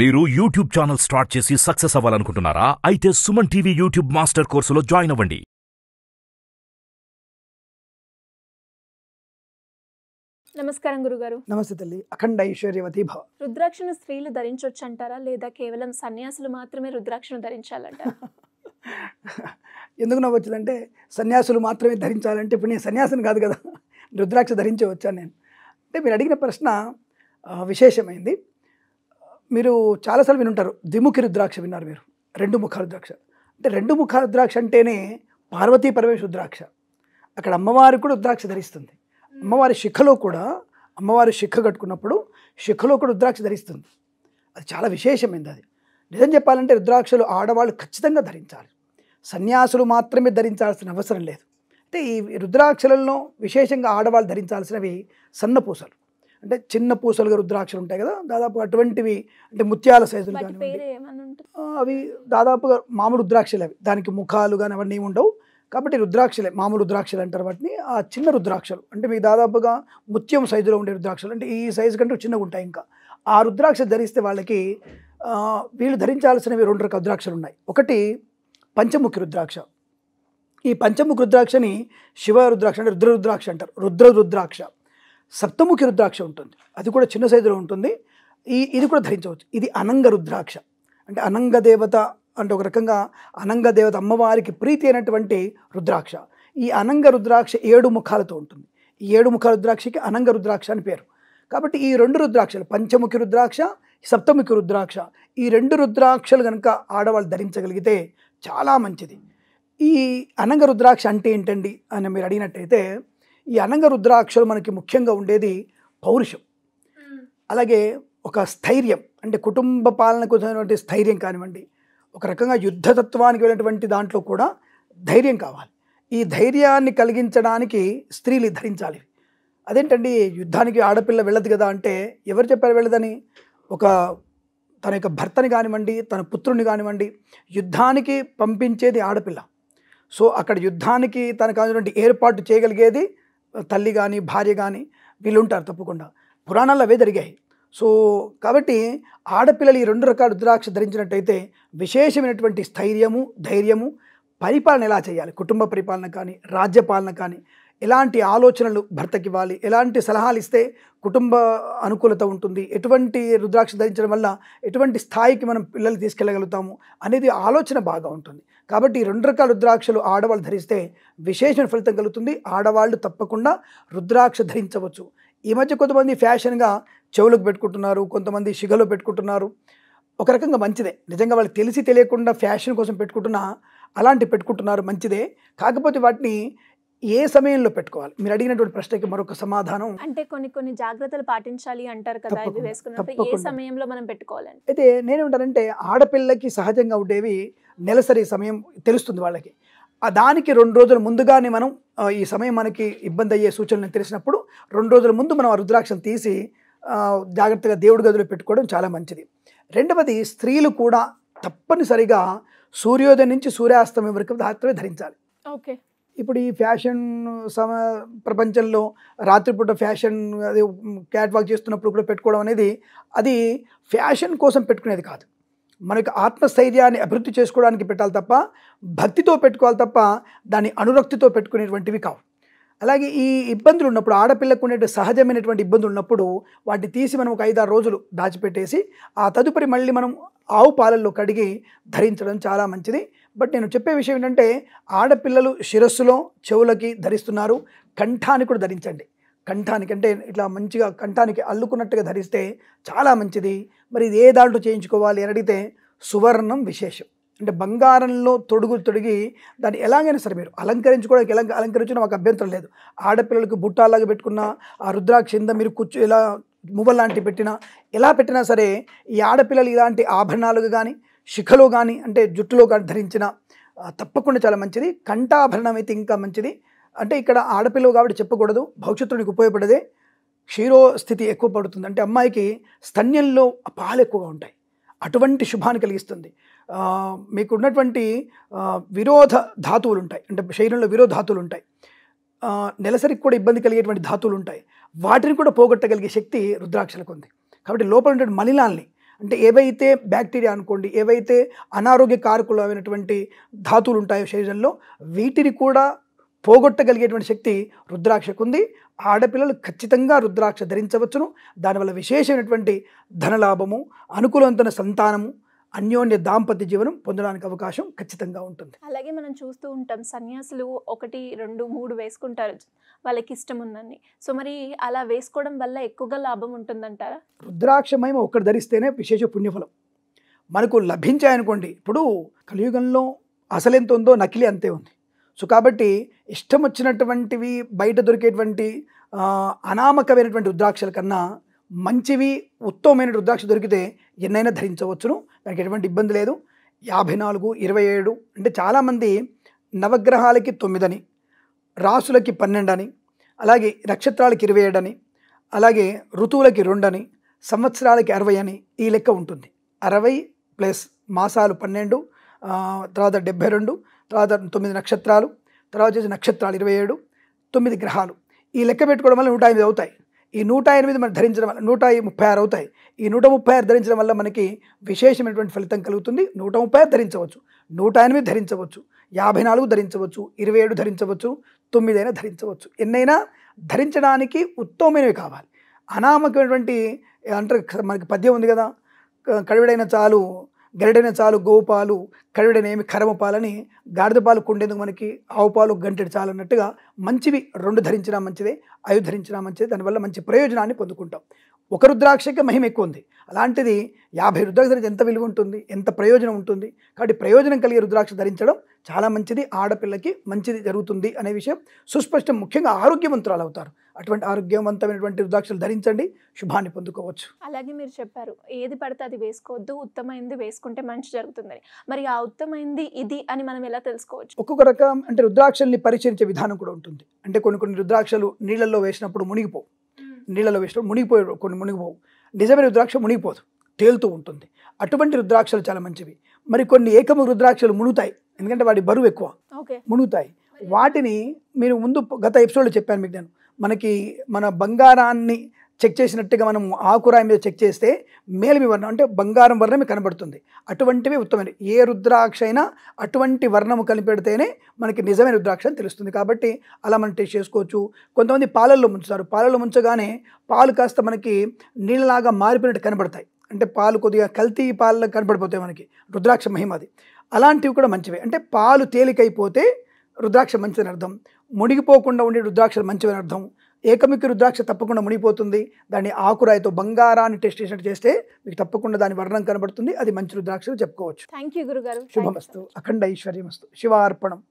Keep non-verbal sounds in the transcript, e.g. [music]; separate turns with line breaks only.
మీరు YouTube channel start చేసి success అవ్వాలనుకుంటున్నారా అయితే సుమన్ టీవీ యూట్యూబ్ మాస్టర్ కోర్సులో జాయిన్ అవ్వండి నమస్కారం గురుగారు నమస్తే తల్లి అఖండ ఐశ్వర్యవతి భవ రుద్రాక్షను స్త్రీలు ధరించవచ్చు అంటారా లేదా కేవలం సన్యాసులు మాత్రమే రుద్రాక్షను ధరించాలంట [laughs] ఎందుకు నవ్వచ్చుదంటే సన్యాసులు మాత్రమే ధరించాలంటే ఇప్పుడు నేను సన్యాసిని కాదు కదా రుద్రాక్ష ధరించవచ్చా నేను అంటే మీరు అడిగిన ప్రశ్న విశేషమైంది మీరు చాలాసార్లు వినుంటారు ద్విముఖి రుద్రాక్ష విన్నారు మీరు రెండు ముఖ రుద్రాక్ష అంటే రెండు ముఖ రుద్రాక్ష అంటేనే పార్వతీ పరమేశ్ రుద్రాక్ష అక్కడ అమ్మవారు కూడా రుద్రాక్ష ధరిస్తుంది అమ్మవారి శిఖలో కూడా అమ్మవారి శిఖ కట్టుకున్నప్పుడు శిఖలో కూడా రుద్రాక్ష ధరిస్తుంది అది చాలా విశేషమైంది అది నిజం చెప్పాలంటే రుద్రాక్షలు ఆడవాళ్ళు ఖచ్చితంగా ధరించాలి సన్యాసులు మాత్రమే ధరించాల్సిన అవసరం లేదు అంటే ఈ రుద్రాక్షలలో విశేషంగా ఆడవాళ్ళు ధరించాల్సినవి సన్నపూసలు అంటే చిన్న పూసలుగా రుద్రాక్షలు ఉంటాయి కదా దాదాపు అటువంటివి అంటే ముత్యాల సైజులు కానివ్వండి అవి దాదాపుగా మామూలు రుద్రాక్షలు అవి దానికి ముఖాలు కానీ అవన్నీ ఉండవు కాబట్టి రుద్రాక్షలే మామూలు రుద్రాక్షలు అంటారు వాటిని ఆ చిన్న రుద్రాక్షలు అంటే మీకు దాదాపుగా ముత్యం సైజులో ఉండే రుద్రాక్షలు అంటే ఈ సైజు కంటే చిన్నగా ఉంటాయి ఇంకా ఆ రుద్రాక్ష ధరిస్తే వాళ్ళకి వీళ్ళు ధరించాల్సినవి రెండు రకాల రుద్రాక్షలు ఉన్నాయి ఒకటి పంచముఖి రుద్రాక్ష ఈ పంచముఖ రుద్రాక్షని శివ రుద్రాక్ష అంటే రుద్ర రుద్రాక్ష అంటారు రుద్ర రుద్రాక్ష సప్తముఖి రుద్రాక్ష ఉంటుంది అది కూడా చిన్న సైజులో ఉంటుంది ఈ ఇది కూడా ధరించవచ్చు ఇది అనంగ రుద్రాక్ష అంటే అనంగ దేవత అంటే ఒక రకంగా అనంగ దేవత అమ్మవారికి ప్రీతి అయినటువంటి రుద్రాక్ష ఈ అనంగ రుద్రాక్ష ఏడు ముఖాలతో ఉంటుంది ఈ ఏడు ముఖ రుద్రాక్షకి అనంగ రుద్రాక్ష అని పేరు కాబట్టి ఈ రెండు రుద్రాక్షలు పంచముఖి రుద్రాక్ష సప్తముఖి రుద్రాక్ష ఈ రెండు రుద్రాక్షలు కనుక ఆడవాళ్ళు ధరించగలిగితే చాలా మంచిది ఈ అనంగ రుద్రాక్ష అంటే ఏంటండి అని మీరు అడిగినట్టయితే ఈ అనంగ రుద్రాక్షలు మనకి ముఖ్యంగా ఉండేది పౌరుషం అలాగే ఒక స్థైర్యం అంటే కుటుంబ పాలనకు చెందినటువంటి స్థైర్యం కానివ్వండి ఒక రకంగా యుద్ధతత్వానికి వెళ్ళినటువంటి దాంట్లో కూడా ధైర్యం కావాలి ఈ ధైర్యాన్ని కలిగించడానికి స్త్రీలు ధరించాలి అదేంటండి యుద్ధానికి ఆడపిల్ల వెళ్ళదు కదా అంటే ఎవరు చెప్పారు వెళ్ళదని ఒక తన యొక్క భర్తని కానివ్వండి తన పుత్రుని కానివ్వండి యుద్ధానికి పంపించేది ఆడపిల్ల సో అక్కడ యుద్ధానికి తనకు ఏర్పాటు చేయగలిగేది తల్లి కానీ భార్య కానీ వీళ్ళు ఉంటారు తప్పకుండా పురాణాలు అవే జరిగాయి సో కాబట్టి ఆడపిల్లలు ఈ రెండు రకాల రుద్రాక్ష ధరించినట్టయితే విశేషమైనటువంటి స్థైర్యము ధైర్యము పరిపాలన ఎలా చేయాలి కుటుంబ పరిపాలన కానీ రాజ్యపాలన కానీ ఎలాంటి ఆలోచనలు భర్తకి ఇవ్వాలి ఎలాంటి సలహాలు ఇస్తే కుటుంబ అనుకూలత ఉంటుంది ఎటువంటి రుద్రాక్ష ధరించడం వల్ల ఎటువంటి స్థాయికి మనం పిల్లలు తీసుకెళ్ళగలుగుతాము అనేది ఆలోచన బాగా ఉంటుంది కాబట్టి ఈ రెండు రకాల రుద్రాక్షలు ఆడవాళ్ళు ధరిస్తే విశేష ఫలితం కలుగుతుంది ఆడవాళ్ళు తప్పకుండా రుద్రాక్ష ధరించవచ్చు ఈ మధ్య కొంతమంది ఫ్యాషన్గా చెవులకు పెట్టుకుంటున్నారు కొంతమంది షిగలో పెట్టుకుంటున్నారు ఒక రకంగా మంచిదే నిజంగా వాళ్ళు తెలిసి తెలియకుండా ఫ్యాషన్ కోసం పెట్టుకుంటున్నా అలాంటి పెట్టుకుంటున్నారు మంచిదే కాకపోతే వాటిని ఏ సమయంలో పెట్టుకోవాలి మీరు అడిగినటువంటి ప్రశ్నకి మరొక సమాధానం అంటే కొన్ని కొన్ని జాగ్రత్తలు పాటించాలి అంటారు కదా ఇవి వేసుకున్నప్పుడు ఏ సమయంలో మనం పెట్టుకోవాలి అయితే నేనేమంటానంటే ఆడపిల్లకి సహజంగా ఉండేవి నెలసరి సమయం తెలుస్తుంది వాళ్ళకి దానికి రెండు రోజుల ముందుగానే మనం ఈ సమయం మనకి ఇబ్బంది అయ్యే సూచనలు తెలిసినప్పుడు రెండు రోజుల ముందు మనం ఆ రుద్రాక్షను తీసి జాగ్రత్తగా దేవుడి గదిలో పెట్టుకోవడం చాలా మంచిది రెండవది స్త్రీలు కూడా తప్పనిసరిగా సూర్యోదయం నుంచి సూర్యాస్తమయం వరకు మాత్రమే ధరించాలి ఓకే ఇప్పుడు ఈ ఫ్యాషన్ సమ ప్రపంచంలో రాత్రిపూట ఫ్యాషన్ అది క్యాట్వాక్ చేస్తున్నప్పుడు కూడా పెట్టుకోవడం అనేది అది ఫ్యాషన్ కోసం పెట్టుకునేది కాదు యొక్క ఆత్మస్థైర్యాన్ని అభివృద్ధి చేసుకోవడానికి పెట్టాలి తప్ప భక్తితో పెట్టుకోవాలి తప్ప దాన్ని అనురక్తితో పెట్టుకునేటువంటివి కావు అలాగే ఈ ఇబ్బందులు ఉన్నప్పుడు ఆడపిల్లకు ఉండే సహజమైనటువంటి ఇబ్బందులు ఉన్నప్పుడు వాటిని తీసి మనం ఒక ఐదారు రోజులు దాచిపెట్టేసి ఆ తదుపరి మళ్ళీ మనం ఆవు పాలల్లో కడిగి ధరించడం చాలా మంచిది బట్ నేను చెప్పే విషయం ఏంటంటే ఆడపిల్లలు శిరస్సులో చెవులకి ధరిస్తున్నారు కంఠాన్ని కూడా ధరించండి కంఠానికి అంటే ఇట్లా మంచిగా కంఠానికి అల్లుకున్నట్టుగా ధరిస్తే చాలా మంచిది మరి ఇది ఏ దాంట్లో చేయించుకోవాలి అని అడిగితే సువర్ణం విశేషం అంటే బంగారంలో తొడుగులు తొడిగి దాన్ని ఎలాగైనా సరే మీరు అలంకరించుకోవడానికి ఎలా అలంకరించిన మాకు అభ్యంతరం లేదు ఆడపిల్లలకు బుట్టాలాగా పెట్టుకున్న ఆ రుద్రాక్ష మీరు కూర్చు ఇలా మువ్వలు లాంటివి పెట్టినా ఎలా పెట్టినా సరే ఈ ఆడపిల్లలు ఇలాంటి ఆభరణాలుగా కానీ శిఖలో కానీ అంటే జుట్టులో కానీ ధరించిన తప్పకుండా చాలా మంచిది కంఠాభరణం అయితే ఇంకా మంచిది అంటే ఇక్కడ ఆడపిల్లవు కాబట్టి చెప్పకూడదు భవిష్యత్తునికి ఉపయోగపడదే క్షీరో స్థితి ఎక్కువ పడుతుంది అంటే అమ్మాయికి స్తన్యంలో పాలు ఎక్కువగా ఉంటాయి అటువంటి శుభాన్ని కలిగిస్తుంది మీకున్నటువంటి విరోధ ధాతువులు ఉంటాయి అంటే శరీరంలో విరోధ ధాతువులు ఉంటాయి నెలసరికి కూడా ఇబ్బంది కలిగేటువంటి ధాతువులు ఉంటాయి వాటిని కూడా పోగొట్టగలిగే శక్తి రుద్రాక్షలకు ఉంది కాబట్టి లోపల ఉన్నటువంటి మలినాల్ని అంటే ఏవైతే బ్యాక్టీరియా అనుకోండి ఏవైతే అనారోగ్య కారకులు అయినటువంటి ధాతువులు ఉంటాయో శరీరంలో వీటిని కూడా పోగొట్టగలిగేటువంటి శక్తి రుద్రాక్షకు ఉంది ఆడపిల్లలు ఖచ్చితంగా రుద్రాక్ష ధరించవచ్చును దానివల్ల విశేషమైనటువంటి ధనలాభము అనుకూలంతన సంతానము అన్యోన్య దాంపత్య జీవనం పొందడానికి అవకాశం ఖచ్చితంగా ఉంటుంది అలాగే మనం చూస్తూ ఉంటాం సన్యాసులు ఒకటి రెండు మూడు వేసుకుంటారు వాళ్ళకి ఇష్టం ఉందని సో మరి అలా వేసుకోవడం వల్ల ఎక్కువగా లాభం ఉంటుందంటారా రుద్రాక్షమయం ఒకటి ధరిస్తేనే విశేష పుణ్యఫలం మనకు లభించాయనుకోండి ఇప్పుడు కలియుగంలో అసలెంత ఉందో నకిలీ అంతే ఉంది సో కాబట్టి ఇష్టం వచ్చినటువంటివి బయట దొరికేటువంటి అనామకమైనటువంటి రుద్రాక్షల కన్నా మంచివి ఉత్తమమైన రుద్రాక్ష దొరికితే ఎన్నైనా ధరించవచ్చును దానికి ఎటువంటి ఇబ్బంది లేదు యాభై నాలుగు ఇరవై ఏడు అంటే చాలామంది నవగ్రహాలకి తొమ్మిదని రాసులకి అని అలాగే నక్షత్రాలకి ఇరవై ఏడు అని అలాగే ఋతువులకి రెండని సంవత్సరాలకి అరవై అని ఈ లెక్క ఉంటుంది అరవై ప్లస్ మాసాలు పన్నెండు తర్వాత డెబ్బై రెండు తర్వాత తొమ్మిది నక్షత్రాలు తర్వాత వచ్చేసి నక్షత్రాలు ఇరవై ఏడు తొమ్మిది గ్రహాలు ఈ లెక్క పెట్టుకోవడం వల్ల నూట ఎనిమిది అవుతాయి ఈ నూట ఎనిమిది మనం ధరించడం వల్ల నూట ముప్పై ఆరు అవుతాయి ఈ నూట ముప్పై ఆరు ధరించడం వల్ల మనకి విశేషమైనటువంటి ఫలితం కలుగుతుంది నూట ముప్పై ఆరు ధరించవచ్చు నూట ఎనిమిది ధరించవచ్చు యాభై నాలుగు ధరించవచ్చు ఇరవై ఏడు ధరించవచ్చు తొమ్మిదైనా ధరించవచ్చు ఎన్నైనా ధరించడానికి ఉత్తమమైనవి కావాలి అనామకమైనటువంటి అంటే మనకి పద్యం ఉంది కదా కడివిడైన చాలు గరిడైన చాలు గోపాలు కరివిడనేమి కరమపాలని గాడిదపాలు కొండేందుకు మనకి ఆవుపాలు గంటెడు చాలు అన్నట్టుగా మంచివి రెండు ధరించినా మంచిదే ఐదు ధరించినా మంచిదే దానివల్ల మంచి ప్రయోజనాన్ని పొందుకుంటాం ఒక రుద్రాక్షకి మహిమ ఎక్కువ ఉంది అలాంటిది యాభై రుద్రాక్ష ఎంత విలువ ఉంటుంది ఎంత ప్రయోజనం ఉంటుంది కాబట్టి ప్రయోజనం కలిగే రుద్రాక్ష ధరించడం చాలా మంచిది ఆడపిల్లకి మంచిది జరుగుతుంది అనే విషయం సుస్పష్టం ముఖ్యంగా ఆరోగ్యవంతురాలు అవుతారు అటువంటి ఆరోగ్యవంతమైనటువంటి రుద్రాక్షలు ధరించండి శుభాన్ని పొందుకోవచ్చు అలాగే మీరు చెప్పారు ఏది పడితే అది వేసుకోవద్దు ఉత్తమైంది వేసుకుంటే మంచి జరుగుతుందని మరి ఆ ఉత్తమైంది ఇది అని మనం ఎలా తెలుసుకోవచ్చు ఒక్కొక్క రకం అంటే రుద్రాక్షల్ని పరిచరించే విధానం కూడా ఉంటుంది అంటే కొన్ని కొన్ని రుద్రాక్షలు నీళ్ళల్లో వేసినప్పుడు మునిగిపోవు నీళ్ళలో వేసినప్పుడు మునిగిపోయి కొన్ని మునిగిపోవు నిజమైన రుద్రాక్ష మునిగిపోదు తేలుతూ ఉంటుంది అటువంటి రుద్రాక్షలు చాలా మంచివి మరి కొన్ని ఏకము రుద్రాక్షలు మునుగుతాయి ఎందుకంటే వాటి బరువు ఎక్కువ మునుగుతాయి వాటిని మీరు ముందు గత ఎపిసోడ్లో చెప్పాను మీకు నేను మనకి మన బంగారాన్ని చెక్ చేసినట్టుగా మనం ఆకురాయి మీద చెక్ చేస్తే మేలిమి వర్ణం అంటే బంగారం వర్ణమే కనబడుతుంది అటువంటివి ఉత్తమైన ఏ రుద్రాక్ష అయినా అటువంటి వర్ణము కనిపెడితేనే మనకి నిజమైన రుద్రాక్ష అని తెలుస్తుంది కాబట్టి అలా మనం టేస్ట్ చేసుకోవచ్చు కొంతమంది పాలల్లో ముంచుతారు పాలల్లో ముంచగానే పాలు కాస్త మనకి నీళ్ళలాగా మారిపోయినట్టు కనబడతాయి అంటే పాలు కొద్దిగా కల్తీ పాలలో కనబడిపోతాయి మనకి రుద్రాక్ష మహిమ అది అలాంటివి కూడా మంచివే అంటే పాలు తేలికైపోతే రుద్రాక్ష మంచిదని అర్థం మునిగిపోకుండా ఉండే రుద్రాక్షలు మంచివని అర్థం ఏకమికి రుద్రాక్ష తప్పకుండా మునిగిపోతుంది దాన్ని ఆకురాయితో బంగారాన్ని టెస్ట్ చేసినట్టు చేస్తే మీకు తప్పకుండా దాని వర్ణం కనబడుతుంది అది మంచి రుద్రాక్షలు చెప్పుకోవచ్చు థ్యాంక్ యూ గురుగారు శుభమస్తు అఖండ ఐశ్వర్యమస్తు శివార్పణం